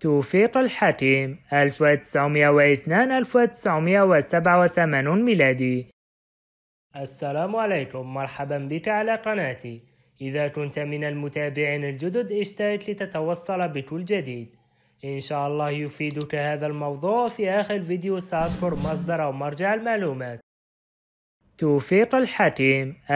توفيق الحكيم 1902-1987 ميلادي السلام عليكم مرحبا بك على قناتي إذا كنت من المتابعين الجدد اشترك لتتوصل بكل جديد إن شاء الله يفيدك هذا الموضوع في آخر فيديو سأذكر مصدر أو مرجع المعلومات توفيق الحكيم 1902-1987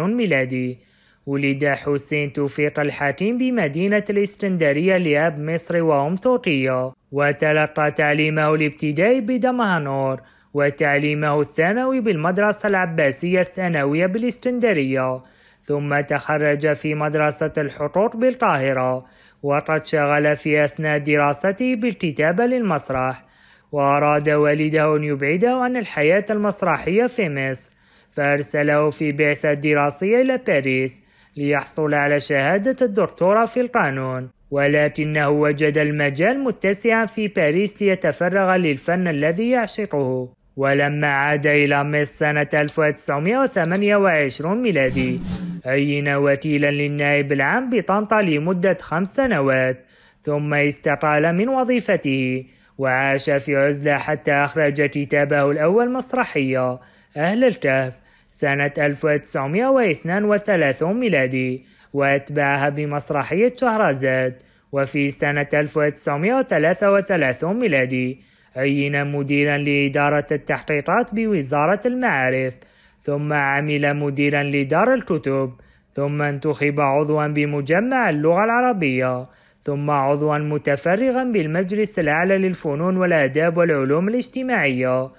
ميلادي ولد حسين توفيق الحاتم بمدينة الإسكندرية لأب مصر وأم طوطية وتلقى تعليمه الابتدائي بدمهنور وتعليمه الثانوي بالمدرسة العباسية الثانوية بالإسكندرية ثم تخرج في مدرسة الحقوق بالقاهرة وقد شغل في أثناء دراسته بالكتابة للمسرح وأراد والده أن يبعده عن الحياة المسرحية في مصر فأرسله في بعثة دراسية إلى باريس ليحصل على شهادة الدكتوراه في القانون ولكنه وجد المجال متسعا في باريس ليتفرغ للفن الذي يعشقه ولما عاد إلى مصر سنة 1928 ميلادي عين وكيلا للنائب العام بطنطا لمدة خمس سنوات ثم استقال من وظيفته وعاش في عزلة حتى أخرج كتابه الأول مسرحية أهل الكهف سنة 1932 ميلادي وأتبعها بمسرحية شهرزاد وفي سنة 1933 ميلادي عين مديرا لإدارة التحقيقات بوزارة المعارف ثم عمل مديرا لدار الكتب ثم انتخب عضوا بمجمع اللغة العربية ثم عضوا متفرغا بالمجلس الأعلى للفنون والآداب والعلوم الاجتماعية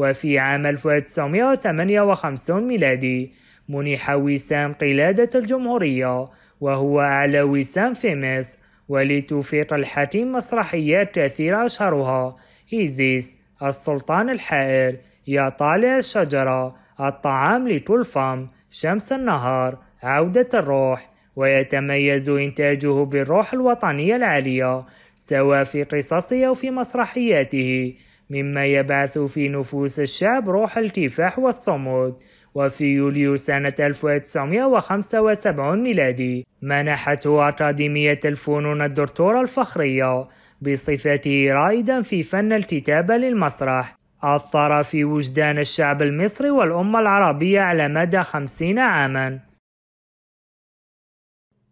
وفي عام 1958 ميلادي منح وسام قلادة الجمهورية وهو أعلى وسام في مصر ولتوفيق الحكيم مسرحيات كثيرة أشهرها إيزيس السلطان الحائر يا طالع الشجرة الطعام لكل فم شمس النهار عودة الروح ويتميز إنتاجه بالروح الوطنية العالية سواء في قصصه أو في مسرحياته مما يبعث في نفوس الشعب روح الكفاح والصمود وفي يوليو سنة 1975 ميلادي منحته أكاديمية الفنون الدكتورة الفخرية بصفته رائدا في فن الكتابة للمسرح أثر في وجدان الشعب المصري والأمة العربية على مدى خمسين عاماً